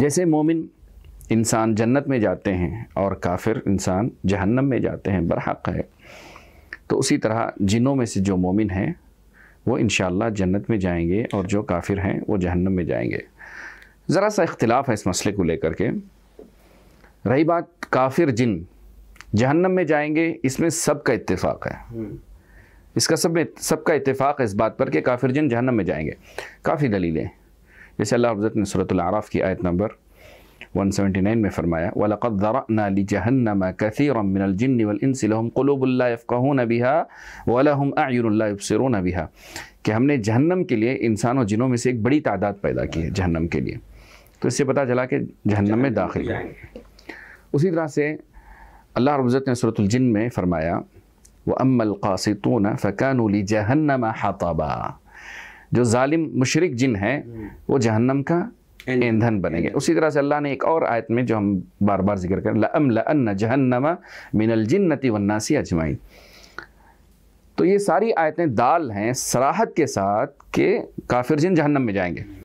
جیسے مومن انسان جنت میں جاتے ہیں اور کافر انسان جہنم میں جاتے ہیں برحق ہے تو اسی طرح جنوں میں سے جو مومن ہیں وہ انشاءاللہ جنت میں جائیں گے اور جو کافر ہیں وہ جہنم میں جائیں گے ذرا سا اختلاف ہے اس مسئلے کو لے کر کے رہی بات کافر جن جہنم میں جائیں گے اس میں سب کا اتفاق ہے اس کا سب میں سب کا اتفاق ہے اس بات پر کہ کافر جن جہنم میں جائیں گے کافی دلیلیں جیسے اللہ حضرت نے صورت العراف کی آیت نمبر 179 میں فرمایا وَلَقَدْ ذَرَأْنَا لِجَهَنَّمَا كَثِيرًا مِّنَ الْجِنِّ وَالْإِنسِ لَهُمْ قُلُوبُ اللَّهِ يَفْقَهُونَ بِهَا وَلَهُمْ أَعْيُنُ اللَّهِ يُبْصِرُونَ بِهَا کہ ہم نے جہنم کے لیے انسان و جنوں میں سے ایک بڑی تعداد پیدا کی ہے جہنم کے لیے تو اس سے پتا چلا کہ جہنم میں داخل ہے اسی طرح سے اللہ رب عزت نے صورت الجن میں فرمایا وَأَمَّا الْقَاسِطُونَ فَكَانُوا لِجَهَنَّمَا حَطَبًا جو ظالم مشرق جن ہیں وہ جہنم کا ایندھن بنے گے اسی طرح سے اللہ نے ایک اور آیت میں جو ہم بار بار ذکر کریں لَأَمْ لَأَنَّ جَهَنَّمَ مِنَ الْجِنَّةِ وَالنَّاسِ اجمائی تو یہ ساری آیتیں دال ہیں سراحت کے ساتھ کہ کافر جن جہنم میں جائیں گے